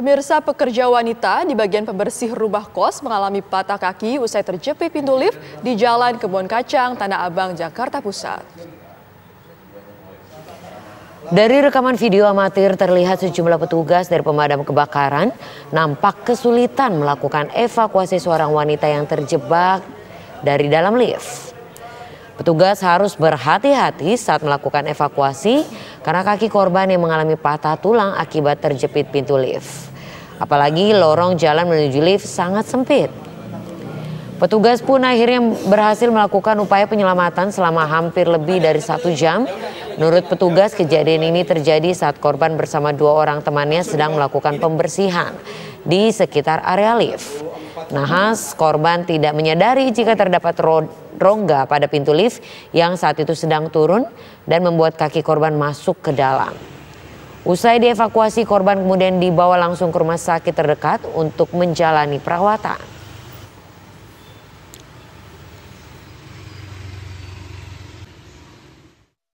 Pemirsa pekerja wanita di bagian pembersih rumah kos mengalami patah kaki usai terjepit pintu lift di Jalan Kebon Kacang, Tanah Abang, Jakarta Pusat. Dari rekaman video amatir terlihat sejumlah petugas dari pemadam kebakaran nampak kesulitan melakukan evakuasi seorang wanita yang terjebak dari dalam lift. Petugas harus berhati-hati saat melakukan evakuasi karena kaki korban yang mengalami patah tulang akibat terjepit pintu lift. Apalagi lorong jalan menuju lift sangat sempit. Petugas pun akhirnya berhasil melakukan upaya penyelamatan selama hampir lebih dari satu jam. Menurut petugas, kejadian ini terjadi saat korban bersama dua orang temannya sedang melakukan pembersihan di sekitar area lift. Nahas, korban tidak menyadari jika terdapat rongga pada pintu lift yang saat itu sedang turun dan membuat kaki korban masuk ke dalam. Usai dievakuasi korban kemudian dibawa langsung ke rumah sakit terdekat untuk menjalani perawatan.